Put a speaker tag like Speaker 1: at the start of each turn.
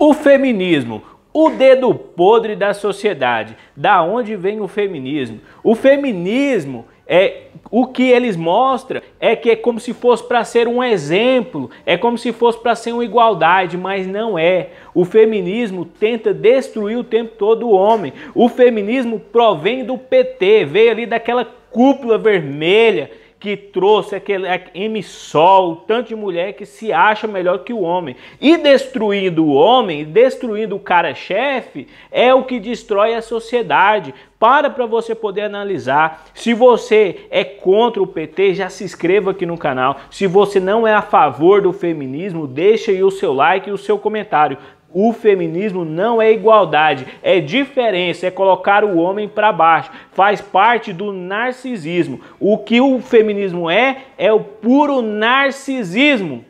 Speaker 1: O feminismo, o dedo podre da sociedade. Da onde vem o feminismo? O feminismo é o que eles mostram é que é como se fosse para ser um exemplo, é como se fosse para ser uma igualdade, mas não é. O feminismo tenta destruir o tempo todo o homem. O feminismo provém do PT, veio ali daquela cúpula vermelha que trouxe aquele emissol, é, tanto de mulher que se acha melhor que o homem. E destruindo o homem, destruindo o cara-chefe, é o que destrói a sociedade. Para para você poder analisar. Se você é contra o PT, já se inscreva aqui no canal. Se você não é a favor do feminismo, deixa aí o seu like e o seu comentário. O feminismo não é igualdade, é diferença, é colocar o homem para baixo. Faz parte do narcisismo. O que o feminismo é, é o puro narcisismo.